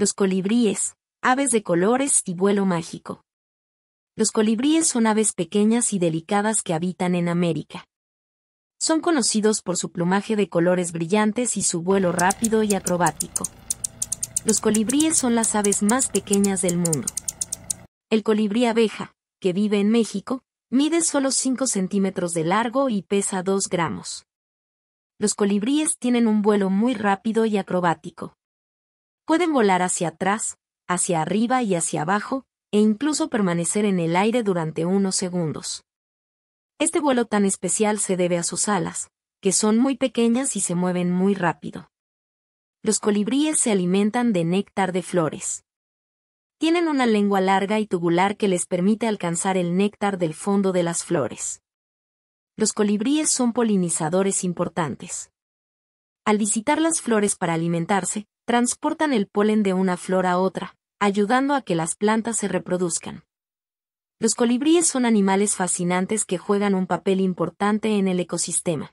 los colibríes, aves de colores y vuelo mágico. Los colibríes son aves pequeñas y delicadas que habitan en América. Son conocidos por su plumaje de colores brillantes y su vuelo rápido y acrobático. Los colibríes son las aves más pequeñas del mundo. El colibrí abeja, que vive en México, mide solo 5 centímetros de largo y pesa 2 gramos. Los colibríes tienen un vuelo muy rápido y acrobático. Pueden volar hacia atrás, hacia arriba y hacia abajo, e incluso permanecer en el aire durante unos segundos. Este vuelo tan especial se debe a sus alas, que son muy pequeñas y se mueven muy rápido. Los colibríes se alimentan de néctar de flores. Tienen una lengua larga y tubular que les permite alcanzar el néctar del fondo de las flores. Los colibríes son polinizadores importantes. Al visitar las flores para alimentarse, transportan el polen de una flor a otra, ayudando a que las plantas se reproduzcan. Los colibríes son animales fascinantes que juegan un papel importante en el ecosistema.